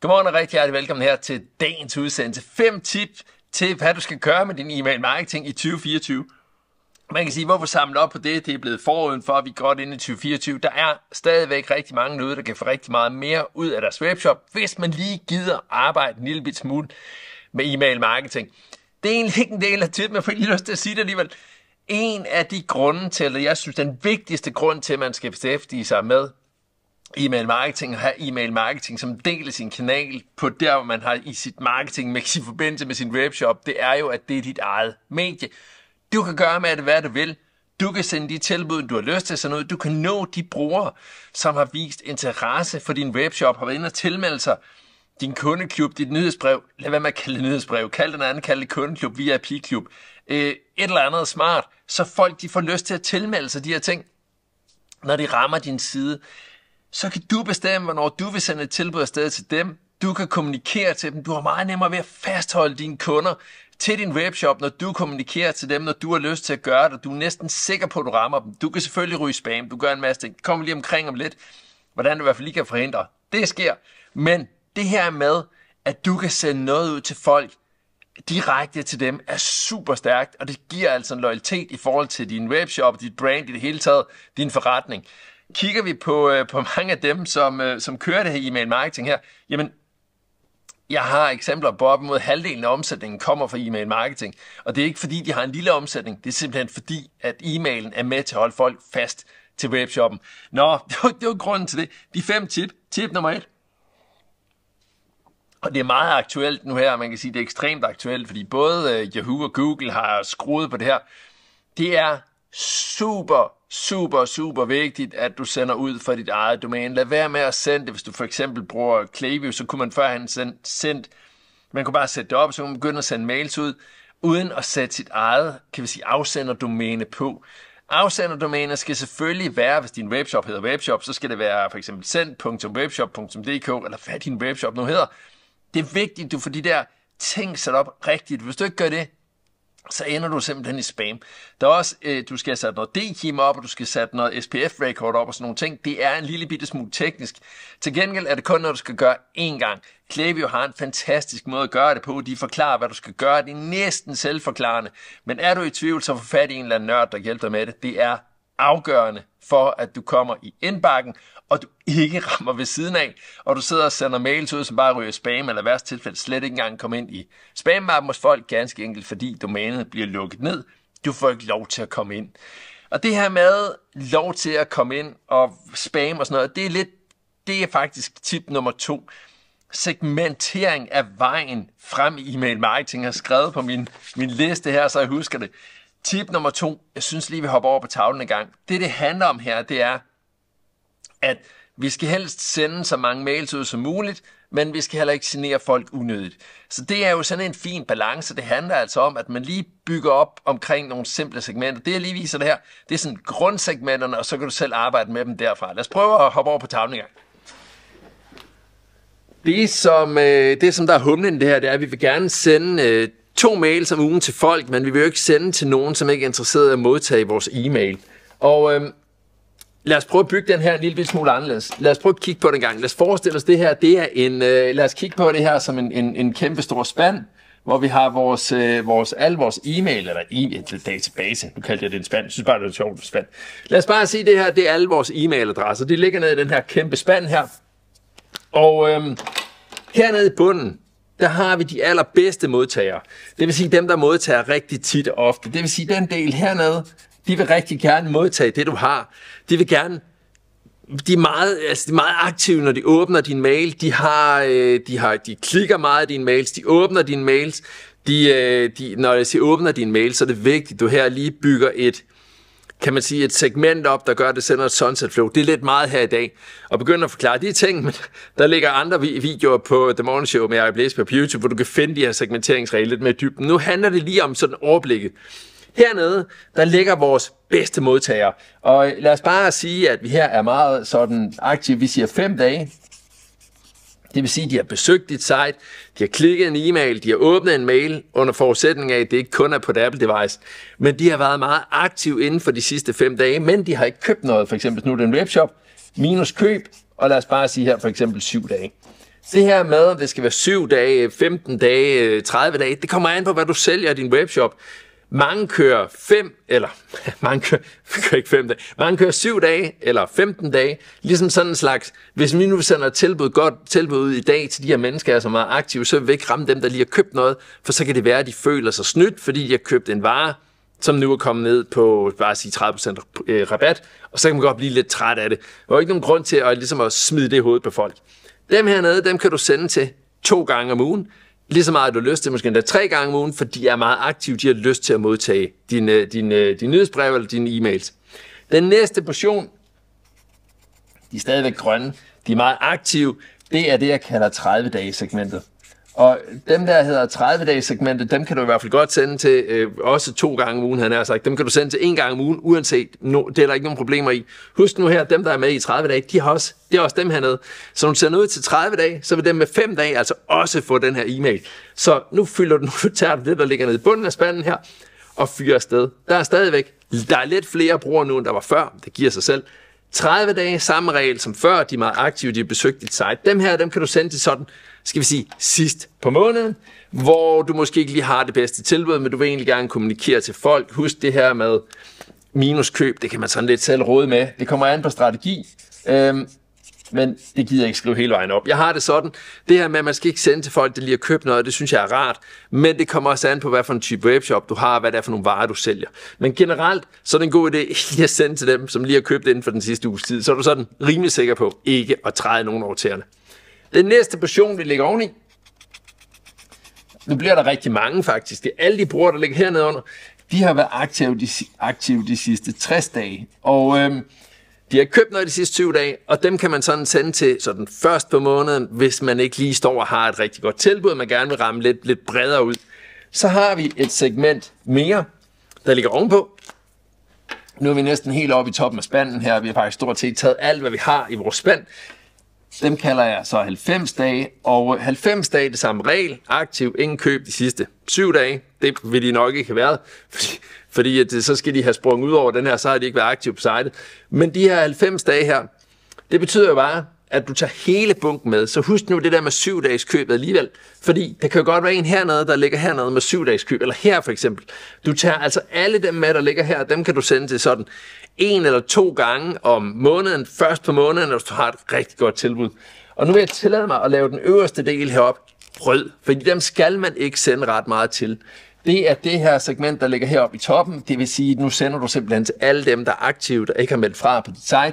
Godmorgen og rigtig hjertelig velkommen her til dagens udsendelse. 5 tip til, hvad du skal gøre med din e-mail marketing i 2024. Man kan sige, hvorfor samle op på det? Det er blevet foråret for, at vi går ind i 2024. Der er stadigvæk rigtig mange noget, der kan få rigtig meget mere ud af deres webshop, hvis man lige gider arbejde en lille bit smule med e-mail marketing. Det er egentlig ikke en del af tip, men jeg får lige lyst til at sige det alligevel. En af de grunde til, eller jeg synes den vigtigste grund til, at man skal beskæftige sig med e-mail marketing og have e-mail marketing som del af sin kanal på der, hvor man har i sit marketing med sin forbindelse med sin webshop, det er jo, at det er dit eget medie. Du kan gøre med det, hvad du vil. Du kan sende de tilbud, du har lyst til sådan noget. Du kan nå de brugere, som har vist interesse for din webshop, har været inde og tilmelde sig din kundeklub, dit nyhedsbrev. Lad være med at kalde det nyhedsbrev. Kald den anden, kald det kundeklub, VIP-klub. Øh, et eller andet smart, så folk de får lyst til at tilmelde sig de her ting, når de rammer din side så kan du bestemme, hvornår du vil sende et tilbud afsted til dem. Du kan kommunikere til dem. Du har meget nemmere ved at fastholde dine kunder til din webshop, når du kommunikerer til dem, når du har lyst til at gøre det. Du er næsten sikker på, at du rammer dem. Du kan selvfølgelig ryge spam. Du gør en masse ting. Kom lige omkring om lidt, hvordan du i hvert fald lige kan forhindre. Det sker. Men det her med, at du kan sende noget ud til folk, direkte til dem er super stærkt, og det giver altså en loyalitet i forhold til din webshop, dit brand i det hele taget, din forretning kigger vi på, øh, på mange af dem, som, øh, som kører det her e-mail marketing her, jamen, jeg har eksempler på op mod halvdelen af omsætningen kommer fra e-mail marketing. Og det er ikke fordi, de har en lille omsætning. Det er simpelthen fordi, at e-mailen er med til at holde folk fast til webshoppen. Nå, det var, det var grunden til det. De fem tip. Tip nummer et. Og det er meget aktuelt nu her, man kan sige, det er ekstremt aktuelt, fordi både øh, Yahoo og Google har skruet på det her. Det er super super, super vigtigt, at du sender ud fra dit eget domæne. Lad være med at sende det. Hvis du for eksempel bruger Klaviyo, så kunne man førhen sende, sendt, man kunne bare sætte det op, så kunne man begynde at sende mails ud, uden at sætte sit eget, kan vi sige, afsenderdomæne på. Afsenderdomæner skal selvfølgelig være, hvis din webshop hedder webshop, så skal det være for eksempel send.webshop.dk, eller hvad din webshop nu hedder. Det er vigtigt, at du får de der ting sat op rigtigt. Hvis du ikke gør det, så ender du simpelthen i spam. Der er også, øh, du skal have sat noget d kima op, og du skal have sat noget SPF-record op og sådan nogle ting. Det er en lille bitte smule teknisk. Til gengæld er det kun noget, du skal gøre én gang. Klaviyo har en fantastisk måde at gøre det på. De forklarer, hvad du skal gøre. Det er næsten selvforklarende. Men er du i tvivl, så få fat i en eller anden nørd, der hjælper dig med det. Det er afgørende for, at du kommer i indbakken, og du ikke rammer ved siden af, og du sidder og sender mails ud, som bare ryger spam, eller værst tilfælde slet ikke engang kommer ind i spammappen hos folk, ganske enkelt fordi domænet bliver lukket ned. Du får ikke lov til at komme ind. Og det her med lov til at komme ind og spam og sådan noget, det er lidt, det er faktisk tip nummer to. Segmentering af vejen frem i e-mail marketing har skrevet på min, min liste her, så jeg husker det. Tip nummer to, jeg synes lige, vi hopper over på tavlen en gang. Det, det handler om her, det er, at vi skal helst sende så mange mails ud som muligt, men vi skal heller ikke genere folk unødigt. Så det er jo sådan en fin balance. Det handler altså om, at man lige bygger op omkring nogle simple segmenter. Det, jeg lige viser det her, det er sådan grundsegmenterne, og så kan du selv arbejde med dem derfra. Lad os prøve at hoppe over på tavlen igen. Det som, øh, det, som der er humlen det her, det er, at vi vil gerne sende øh, to mails om ugen til folk, men vi vil jo ikke sende til nogen, som ikke er interesseret i at modtage vores e-mail. Og øh, lad os prøve at bygge den her en lille smule anderledes. Lad os prøve at kigge på den gang. Lad os forestille os det her, det er en, øh, lad os kigge på det her som en, en, en kæmpe stor spand, hvor vi har vores, øh, vores, al vores e-mail, eller e-mail database, nu kalder jeg det en spand, jeg synes bare, det er sjovt spand. Lad os bare sige, det her, det er alle vores e-mailadresser, de ligger nede i den her kæmpe spand her. Og øh, hernede i bunden, der har vi de allerbedste modtagere. Det vil sige dem, der modtager rigtig tit og ofte. Det vil sige den del hernede, de vil rigtig gerne modtage det, du har. De vil gerne de er, meget, altså de er meget aktive, når de åbner din mail. De, har, øh, de, har, de klikker meget af dine mails. De åbner dine mails. De, øh, de, når jeg siger åbner dine mails, så er det vigtigt, at du her lige bygger et, kan man sige, et segment op, der gør, at det sender et sunset flow. Det er lidt meget her i dag. Og begynder at forklare de ting, men der ligger andre videoer på The Morning Show med Ari på YouTube, hvor du kan finde de her segmenteringsregler lidt mere dybt. Nu handler det lige om sådan overblikket. Hernede, der ligger vores bedste modtagere. Og lad os bare sige, at vi her er meget sådan aktive. Vi siger fem dage. Det vil sige, at de har besøgt dit site, de har klikket en e-mail, de har åbnet en mail, under forudsætning af, at det ikke kun er på et Apple-device. Men de har været meget aktive inden for de sidste fem dage, men de har ikke købt noget. For eksempel nu er det en webshop, minus køb, og lad os bare sige her for eksempel syv dage. Det her med, at det skal være 7 dage, 15 dage, 30 dage, det kommer an på, hvad du sælger i din webshop. Mange kører 5, eller mange kører, kører ikke 5 dage, mange kører 7 dage eller 15 dage, ligesom sådan en slags, hvis vi nu sender tilbud godt tilbud i dag til de her mennesker, som er aktive, så vil vi ikke ramme dem, der lige har købt noget, for så kan det være, at de føler sig snydt, fordi de har købt en vare, som nu er kommet ned på, bare at sige 30% øh, rabat, og så kan man godt blive lidt træt af det. Der er ikke nogen grund til at, ligesom at smide det i hovedet på folk. Dem hernede, dem kan du sende til to gange om ugen lige så meget, du har lyst til, måske endda tre gange om ugen, for de er meget aktive, de har lyst til at modtage dine, din, øh, øh, din nyhedsbrev eller dine e-mails. Den næste portion, de er stadigvæk grønne, de er meget aktive, det er det, jeg kalder 30-dages-segmentet. Og dem, der hedder 30-dages segmentet, dem kan du i hvert fald godt sende til, øh, også to gange om ugen, han har sagt. Dem kan du sende til en gang om ugen, uanset. No, det er der ikke nogen problemer i. Husk nu her, dem, der er med i 30 dage, de har også, det er også dem hernede. Så når du sender ud til 30 dage, så vil dem med 5 dage altså også få den her e-mail. Så nu fylder du, nu tager du det, der ligger nede i bunden af spanden her, og fyrer afsted. Der er stadigvæk, der er lidt flere brugere nu, end der var før. Det giver sig selv. 30 dage, samme regel som før, de er meget aktive, de har besøgt dit site. Dem her, dem kan du sende til sådan skal vi sige, sidst på måneden, hvor du måske ikke lige har det bedste tilbud, men du vil egentlig gerne kommunikere til folk. Husk det her med minuskøb, det kan man sådan lidt selv råde med. Det kommer an på strategi. Øhm, men det gider jeg ikke skrive hele vejen op. Jeg har det sådan, det her med, at man skal ikke sende til folk, der lige har købt noget, det synes jeg er rart, men det kommer også an på, hvad for en type webshop du har, og hvad det er for nogle varer, du sælger. Men generelt, så er det en god idé at sende til dem, som lige har købt inden for den sidste uges tid, så er du sådan rimelig sikker på ikke at træde nogen over tæerne. Den næste portion, vi lægger oveni, nu bliver der rigtig mange faktisk, det er alle de brugere, der ligger hernede under, de har været aktive de, aktive de sidste 60 dage, og øhm, de har købt noget de sidste 20 dage, og dem kan man sådan sende til sådan først på måneden, hvis man ikke lige står og har et rigtig godt tilbud, man gerne vil ramme lidt, lidt bredere ud. Så har vi et segment mere, der ligger ovenpå. Nu er vi næsten helt oppe i toppen af spanden her. Vi har faktisk stort set taget alt, hvad vi har i vores spand. Dem kalder jeg så 90 dage, og 90 øh, dage er det samme regel. Aktiv, ingen køb de sidste 7 dage. Det vil de nok ikke have været, fordi, fordi at, øh, så skal de have sprunget ud over den her, så har de ikke været aktive på sejlet. Men de her 90 dage her, det betyder jo bare, at du tager hele bunken med. Så husk nu det der med syv dages køb alligevel. Fordi der kan jo godt være en hernede, der ligger hernede med syv dages køb. Eller her for eksempel. Du tager altså alle dem med, der ligger her, dem kan du sende til sådan en eller to gange om måneden, først på måneden, når du har et rigtig godt tilbud. Og nu vil jeg tillade mig at lave den øverste del herop rød, fordi dem skal man ikke sende ret meget til. Det er det her segment, der ligger heroppe i toppen. Det vil sige, at nu sender du simpelthen til alle dem, der er aktive, der ikke har meldt fra på dit site.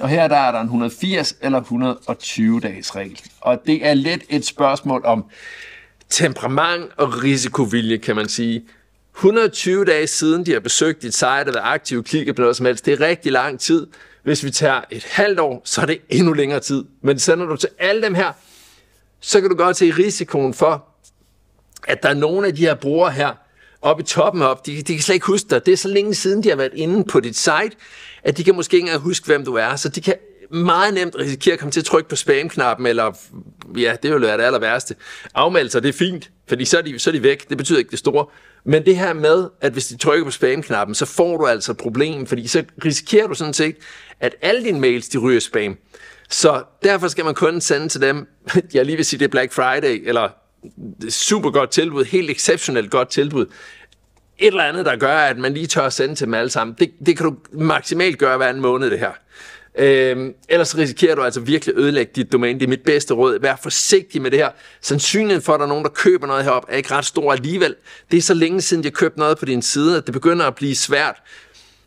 Og her der er der en 180 eller 120 dages regel. Og det er lidt et spørgsmål om temperament og risikovilje, kan man sige. 120 dage siden, de har besøgt dit site og været aktive, kigget på noget som helst. Det er rigtig lang tid. Hvis vi tager et halvt år, så er det endnu længere tid. Men sender du til alle dem her, så kan du godt se risikoen for, at der er nogle af de her brugere her, oppe i toppen op, de, de kan slet ikke huske dig. Det er så længe siden, de har været inde på dit site, at de kan måske ikke engang huske, hvem du er. Så de kan meget nemt risikere at komme til at trykke på spam-knappen, eller ja, det vil være det aller værste. Afmeldelser, det er fint, fordi så er, de, så er de væk. Det betyder ikke det store. Men det her med, at hvis de trykker på spam-knappen, så får du altså et problem, fordi så risikerer du sådan set, at alle dine mails, de ryger spam. Så derfor skal man kun sende til dem, jeg lige vil sige, det er Black Friday, eller super godt tilbud, helt exceptionelt godt tilbud. Et eller andet, der gør, at man lige tør at sende til dem alle sammen. Det, det kan du maksimalt gøre hver en måned, det her. Øhm, ellers risikerer du altså virkelig at ødelægge dit domæne. Det er mit bedste råd. Vær forsigtig med det her. Sandsynligheden for, at der er nogen, der køber noget herop, er ikke ret stor alligevel. Det er så længe siden, de har købt noget på din side, at det begynder at blive svært.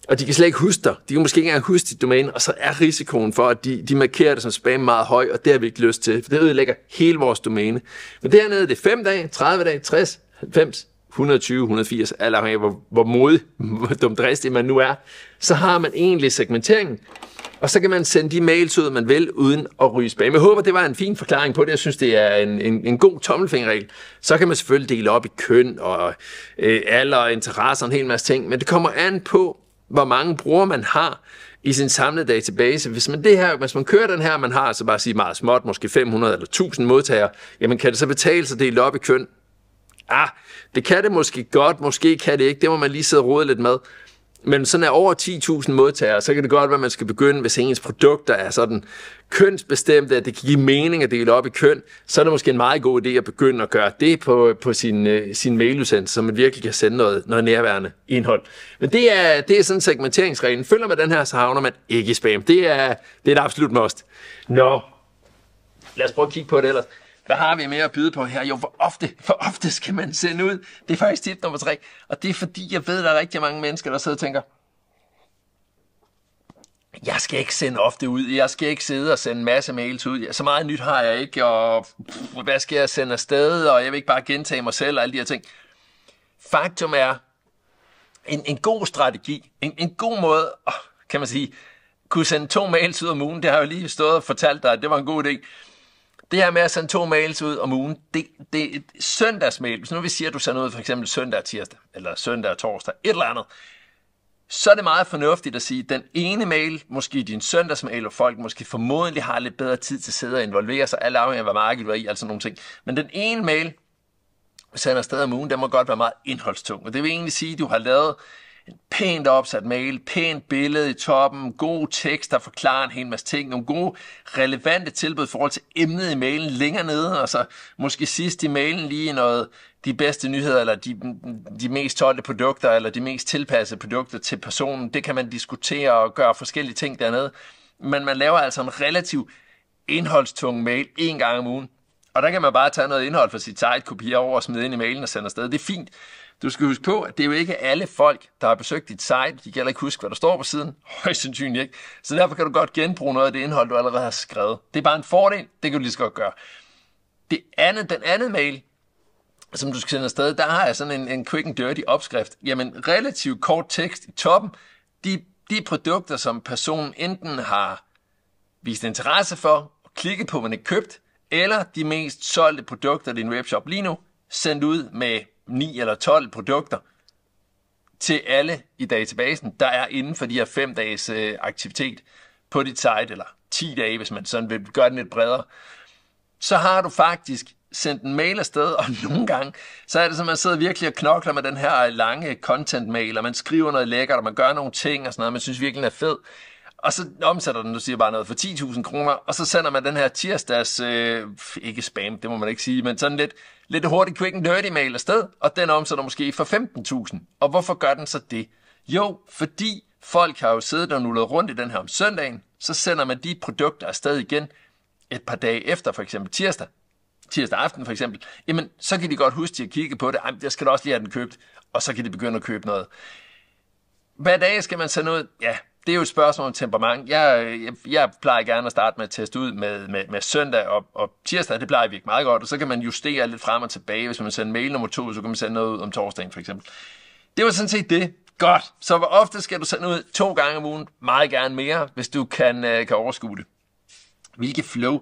Og de kan slet ikke huske dig. De kan måske ikke engang huske dit domæne, og så er risikoen for, at de, de markerer det som spam meget høj, og det har vi ikke lyst til, for det ødelægger hele vores domæne. Men dernede, det 5 dage, 30 dage, 60, 90, 120, 180, alt afhængig af hvor, hvor modig, hvor dumdristig man nu er, så har man egentlig segmenteringen, og så kan man sende de mails ud, man vil, uden at ryge spam. Jeg håber, det var en fin forklaring på det. Jeg synes, det er en, en, en god tommelfingerregel. Så kan man selvfølgelig dele op i køn og øh, alder og interesser og en hel masse ting. Men det kommer an på, hvor mange brugere man har i sin samlede database. Hvis man, det her, hvis man kører den her, man har, så bare sige meget småt, måske 500 eller 1000 modtagere, jamen kan det så betale sig at dele op i køn? Ah, det kan det måske godt, måske kan det ikke. Det må man lige sidde og rode lidt med men sådan er over 10.000 modtagere, så kan det godt være, at man skal begynde, hvis ens produkter er sådan kønsbestemte, at det kan give mening at dele op i køn, så er det måske en meget god idé at begynde at gøre det på, på sin, øh, sin mailudsendelse, så man virkelig kan sende noget, noget nærværende indhold. Men det er, det er sådan segmenteringsreglen. Følger man den her, så havner man ikke i spam. Det er, det er et absolut must. Nå, no. lad os prøve at kigge på det ellers. Hvad har vi mere at byde på her? Jo, hvor ofte, hvor ofte skal man sende ud? Det er faktisk tip nummer tre. Og det er fordi, jeg ved, at der er rigtig mange mennesker, der sidder og tænker, jeg skal ikke sende ofte ud, jeg skal ikke sidde og sende masse mails ud, så meget nyt har jeg ikke, og pff, hvad skal jeg sende afsted, og jeg vil ikke bare gentage mig selv og alle de her ting. Faktum er, en, en god strategi, en, en god måde, kan man sige, kunne sende to mails ud om ugen, det har jeg jo lige stået og fortalt dig, at det var en god idé. Det her med at sende to mails ud om ugen, det, det er et søndagsmail. Hvis nu vi siger, at du sender ud for eksempel søndag og tirsdag, eller søndag og torsdag, et eller andet, så er det meget fornuftigt at sige, at den ene mail, måske din søndagsmail, og folk måske formodentlig har lidt bedre tid til at sidde og involvere sig, alle afhængig af, hvad markedet var i, altså nogle ting. Men den ene mail, sender afsted om ugen, den må godt være meget indholdstung. Og det vil egentlig sige, at du har lavet pænt opsat mail, pænt billede i toppen, god tekst, der forklarer en hel masse ting, nogle gode, relevante tilbud i forhold til emnet i mailen længere nede, og så måske sidst i mailen lige noget, de bedste nyheder, eller de, de mest solgte produkter, eller de mest tilpassede produkter til personen. Det kan man diskutere og gøre forskellige ting dernede. Men man laver altså en relativ indholdstung mail en gang om ugen. Og der kan man bare tage noget indhold fra sit site, kopiere over og smide ind i mailen og sende afsted. Det er fint. Du skal huske på, at det er jo ikke alle folk, der har besøgt dit site. De kan heller ikke huske, hvad der står på siden. Højst sandsynligt ikke. Så derfor kan du godt genbruge noget af det indhold, du allerede har skrevet. Det er bare en fordel. Det kan du lige så godt gøre. Det andet, den anden mail, som du skal sende afsted, der har jeg sådan en, en quick and dirty opskrift. Jamen, relativt kort tekst i toppen. De, de produkter, som personen enten har vist interesse for, og klikket på, men ikke købt, eller de mest solgte produkter i din webshop lige nu, sendt ud med 9 eller 12 produkter til alle i databasen, der er inden for de her 5 dages øh, aktivitet på dit site, eller 10 dage, hvis man sådan vil gøre den lidt bredere, så har du faktisk sendt en mail afsted, og nogle gange, så er det som, at man sidder virkelig og knokler med den her lange content-mail, og man skriver noget lækkert, og man gør nogle ting og sådan noget, man synes virkelig, den er fed og så omsætter den, du siger bare noget, for 10.000 kroner, og så sender man den her tirsdags, øh, ikke spam, det må man ikke sige, men sådan lidt, lidt hurtigt quick and dirty mail afsted, og den omsætter måske for 15.000. Og hvorfor gør den så det? Jo, fordi folk har jo siddet og nullet rundt i den her om søndagen, så sender man de produkter afsted igen et par dage efter, for eksempel tirsdag, tirsdag aften for eksempel, jamen så kan de godt huske til at kigge på det, jeg skal da også lige have den købt, og så kan de begynde at købe noget. Hver dag skal man sende ud, ja, det er jo et spørgsmål om temperament. Jeg, jeg, jeg plejer gerne at starte med at teste ud med, med, med søndag og, og tirsdag. Det plejer vi ikke meget godt, og så kan man justere lidt frem og tilbage. Hvis man sender mail nummer to, så kan man sende noget ud om torsdagen for eksempel. Det var sådan set det. Godt. Så hvor ofte skal du sende ud? To gange om ugen. Meget gerne mere, hvis du kan, øh, kan overskue det. Hvilke flow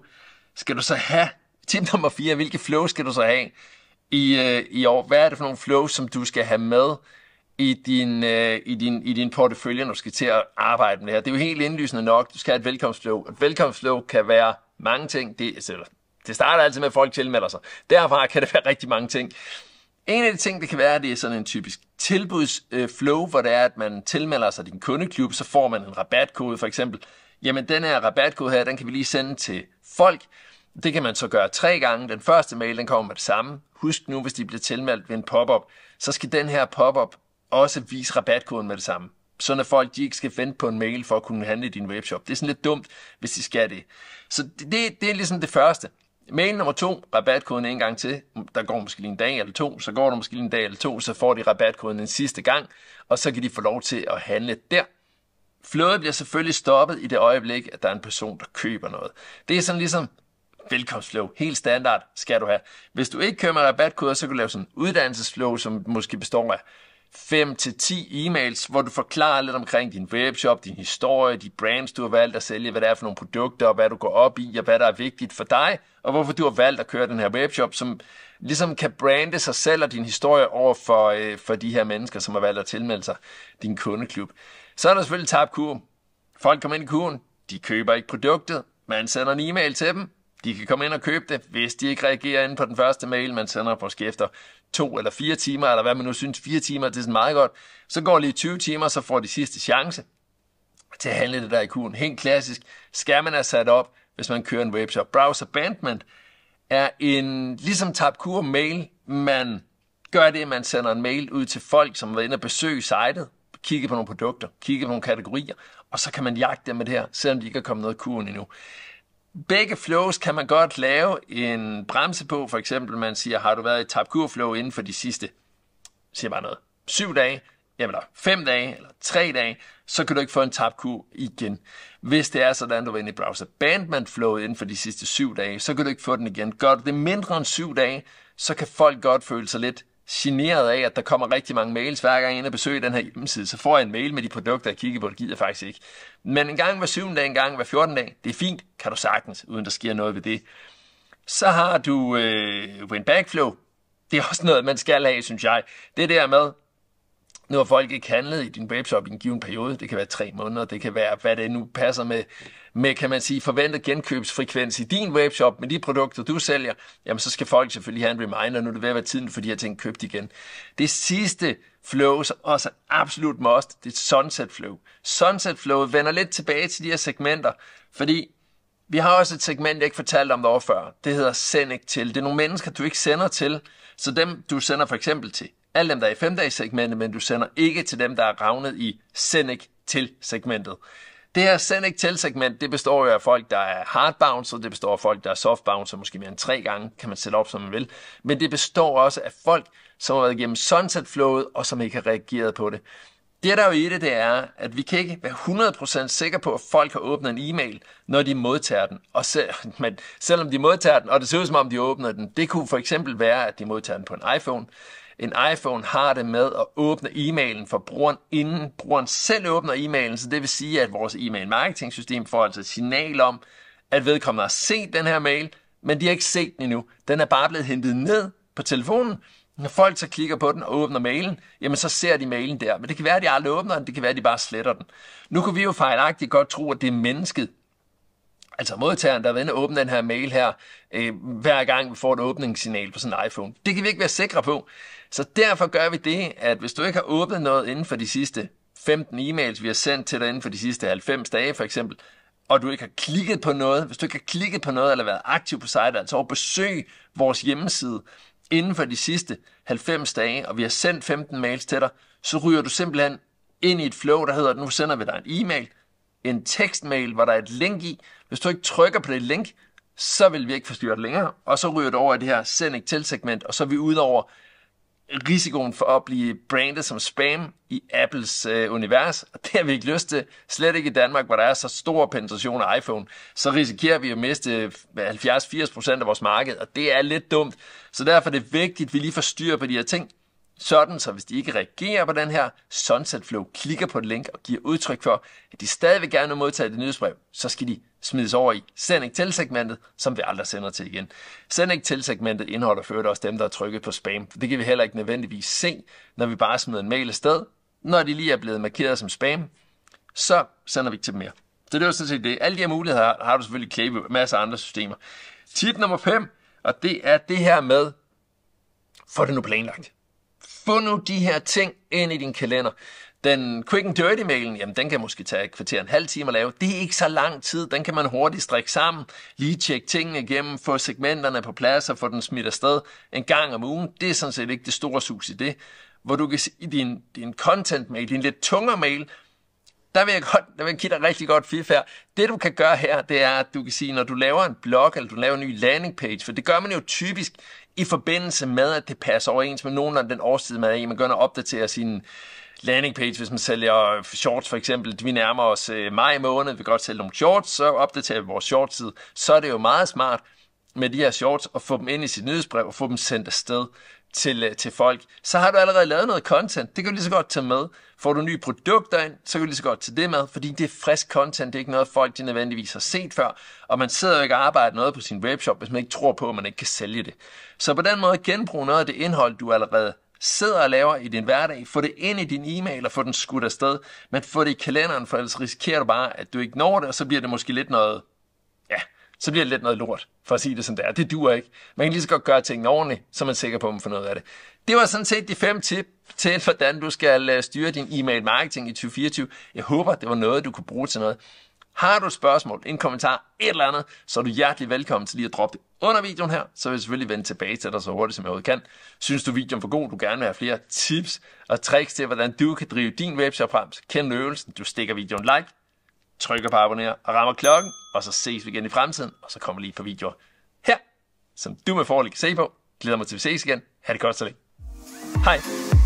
skal du så have? Tip nummer 4. Hvilke flow skal du så have i, øh, i år? Hvad er det for nogle flow, som du skal have med? i din, øh, i din, i din portefølje, når du skal til at arbejde med det her. Det er jo helt indlysende nok, du skal have et velkomstflow. Et velkomstflow kan være mange ting. Det, altså, det starter altid med, at folk tilmelder sig. Derfra kan det være rigtig mange ting. En af de ting, det kan være, det er sådan en typisk tilbudsflow, hvor det er, at man tilmelder sig din kundeklub, så får man en rabatkode for eksempel. Jamen, den her rabatkode her, den kan vi lige sende til folk. Det kan man så gøre tre gange. Den første mail, den kommer med det samme. Husk nu, hvis de bliver tilmeldt ved en pop-up, så skal den her pop-up også vise rabatkoden med det samme. Sådan at folk de ikke skal vente på en mail for at kunne handle i din webshop. Det er sådan lidt dumt, hvis de skal det. Så det, det, det er ligesom det første. Mail nummer to, rabatkoden en gang til. Der går måske lige en dag eller to, så går der måske lige en dag eller to, så får de rabatkoden en sidste gang, og så kan de få lov til at handle der. Flowet bliver selvfølgelig stoppet i det øjeblik, at der er en person, der køber noget. Det er sådan ligesom velkomstflow, helt standard skal du have. Hvis du ikke køber rabatkoder, så kan du lave sådan en uddannelsesflow, som måske består af 5-10 e-mails, hvor du forklarer lidt omkring din webshop, din historie, de brands, du har valgt at sælge, hvad det er for nogle produkter, og hvad du går op i, og hvad der er vigtigt for dig, og hvorfor du har valgt at køre den her webshop, som ligesom kan brande sig selv og din historie over for, øh, for de her mennesker, som har valgt at tilmelde sig din kundeklub. Så er der selvfølgelig tabt kurven. Folk kommer ind i kurven, de køber ikke produktet, man sender en e-mail til dem, de kan komme ind og købe det, hvis de ikke reagerer inden på den første mail, man sender på efter to eller fire timer, eller hvad man nu synes, fire timer, det er sådan meget godt. Så går lige 20 timer, så får de sidste chance til at handle det der i kuren. Helt klassisk. Skærmen er sat op, hvis man kører en webshop. Browser Bandment er en ligesom tabkur mail, man gør det, at man sender en mail ud til folk, som er inde og besøge sitet, kigge på nogle produkter, kigge på nogle kategorier, og så kan man jagte dem med det her, selvom de ikke er kommet noget i kuren endnu begge flows kan man godt lave en bremse på. For eksempel, man siger, har du været i tabkur flow inden for de sidste, siger bare noget, syv dage, jamen eller fem dage, eller tre dage, så kan du ikke få en tabkur igen. Hvis det er sådan, du var inde i browser bandman flow inden for de sidste syv dage, så kan du ikke få den igen. Gør du det mindre end syv dage, så kan folk godt føle sig lidt generet af, at der kommer rigtig mange mails. Hver gang jeg og besøger den her hjemmeside, så får jeg en mail med de produkter, jeg kigger på. Det gider jeg faktisk ikke. Men en gang hver syvende dag, en gang hver 14 dag, det er fint, kan du sagtens, uden der sker noget ved det. Så har du øh, Win Backflow. Det er også noget, man skal have, synes jeg. Det der med, når folk ikke handlet i din webshop i en given periode. Det kan være tre måneder, det kan være, hvad det nu passer med med, kan man sige, forventet genkøbsfrekvens i din webshop med de produkter, du sælger, jamen så skal folk selvfølgelig have en reminder, nu er det ved at være tiden for de her ting købt igen. Det sidste flow, så også er absolut must, det er sunset flow. Sunset flow vender lidt tilbage til de her segmenter, fordi vi har også et segment, jeg ikke fortalte om derovre før. Det hedder send ikke til. Det er nogle mennesker, du ikke sender til, så dem du sender for eksempel til. Alle dem, der er i femdagssegmentet, men du sender ikke til dem, der er ravnet i send ikke til segmentet. Det her send ikke til segment, det består jo af folk, der er hard og det består af folk, der er soft bouncer, måske mere end tre gange, kan man sætte op, som man vil. Men det består også af folk, som har været igennem sunset flowet, og som ikke har reageret på det. Det, der jo i det, det er, at vi kan ikke være 100% sikre på, at folk har åbnet en e-mail, når de modtager den. Og selv, men selvom de modtager den, og det ser ud som om, de åbner den, det kunne for eksempel være, at de modtager den på en iPhone. En iPhone har det med at åbne e-mailen for brugeren, inden brugeren selv åbner e-mailen, så det vil sige, at vores e-mail marketing system får altså et signal om, at vedkommende har set den her mail, men de har ikke set den endnu. Den er bare blevet hentet ned på telefonen, når folk så klikker på den og åbner mailen, jamen så ser de mailen der. Men det kan være, at de aldrig åbner den, det kan være, at de bare sletter den. Nu kunne vi jo fejlagtigt godt tro, at det er mennesket, altså modtageren, der er ved at åbne den her mail her, øh, hver gang vi får et åbningssignal på sådan en iPhone. Det kan vi ikke være sikre på. Så derfor gør vi det, at hvis du ikke har åbnet noget inden for de sidste 15 e-mails, vi har sendt til dig inden for de sidste 90 dage for eksempel, og du ikke har klikket på noget, hvis du ikke har klikket på noget eller været aktiv på sitet, altså over besøg vores hjemmeside, inden for de sidste 90 dage, og vi har sendt 15 mails til dig, så ryger du simpelthen ind i et flow, der hedder, at nu sender vi dig en e-mail, en tekstmail, hvor der er et link i. Hvis du ikke trykker på det link, så vil vi ikke forstyrre det længere, og så ryger det over i det her send ikke til segment, og så er vi ud over risikoen for at blive brandet som spam i Apples øh, univers, og det har vi ikke lyst til. Slet ikke i Danmark, hvor der er så stor penetration af iPhone, så risikerer vi at miste 70-80% af vores marked, og det er lidt dumt. Så derfor er det vigtigt, at vi lige får styr på de her ting, sådan, så hvis de ikke reagerer på den her, Sunset Flow klikker på et link og giver udtryk for, at de stadigvæk gerne vil modtage det nyhedsbrev, så skal de smides over i send ikke til segmentet, som vi aldrig sender til igen. Send ikke til segmentet indeholder ført også dem, der har trykket på spam. Det kan vi heller ikke nødvendigvis se, når vi bare smider en mail sted. Når de lige er blevet markeret som spam, så sender vi ikke til dem mere. Så det jo sådan set det. Alle de her muligheder har du selvfølgelig med masser af andre systemer. Tip nummer 5, og det er det her med, få det nu planlagt. Få nu de her ting ind i din kalender. Den quick and dirty mailen, jamen den kan måske tage et kvarter en halv time at lave. Det er ikke så lang tid. Den kan man hurtigt strikke sammen, lige tjekke tingene igennem, få segmenterne på plads og få den smidt afsted en gang om ugen. Det er sådan set ikke det store sus i det. Hvor du kan i din, din content mail, din lidt tungere mail, der vil jeg, godt, der vil jeg give dig rigtig godt fif her. Det du kan gøre her, det er, at du kan sige, når du laver en blog, eller du laver en ny landing page, for det gør man jo typisk i forbindelse med, at det passer overens med nogen af den årstid, man er i. Man begynder at opdatere sin landing page, hvis man sælger shorts for eksempel. Vi nærmer os øh, maj måned, vi kan godt sælge nogle shorts, så opdaterer vi vores shortside. Så er det jo meget smart med de her shorts at få dem ind i sit nyhedsbrev og få dem sendt afsted til, øh, til folk, så har du allerede lavet noget content. Det kan du lige så godt tage med. Får du nye produkter ind, så kan du lige så godt tage det med, fordi det er frisk content, det er ikke noget, folk de nødvendigvis har set før, og man sidder jo ikke og arbejder noget på sin webshop, hvis man ikke tror på, at man ikke kan sælge det. Så på den måde genbrug noget af det indhold, du allerede sidder og laver i din hverdag, få det ind i din e-mail og få den skudt afsted, men få det i kalenderen, for ellers risikerer du bare, at du ikke når det, og så bliver det måske lidt noget så bliver det lidt noget lort, for at sige det som det er. Det duer ikke. Man kan lige så godt gøre tingene ordentligt, så man er sikker på, at man får noget af det. Det var sådan set de fem tip til, hvordan du skal øh, styre din e-mail marketing i 2024. Jeg håber, det var noget, du kunne bruge til noget. Har du spørgsmål, en kommentar, et eller andet, så er du hjertelig velkommen til lige at droppe det under videoen her, så vil jeg selvfølgelig vende tilbage til dig så hurtigt som jeg kan. Synes du videoen for god, du gerne vil have flere tips og tricks til, hvordan du kan drive din webshop frem, kend øvelsen, du stikker videoen like, trykker på abonner og rammer klokken, og så ses vi igen i fremtiden, og så kommer lige på videoer her, som du med forhold kan se på. Glæder mig til, at vi ses igen. Ha' det godt så længe. Hej.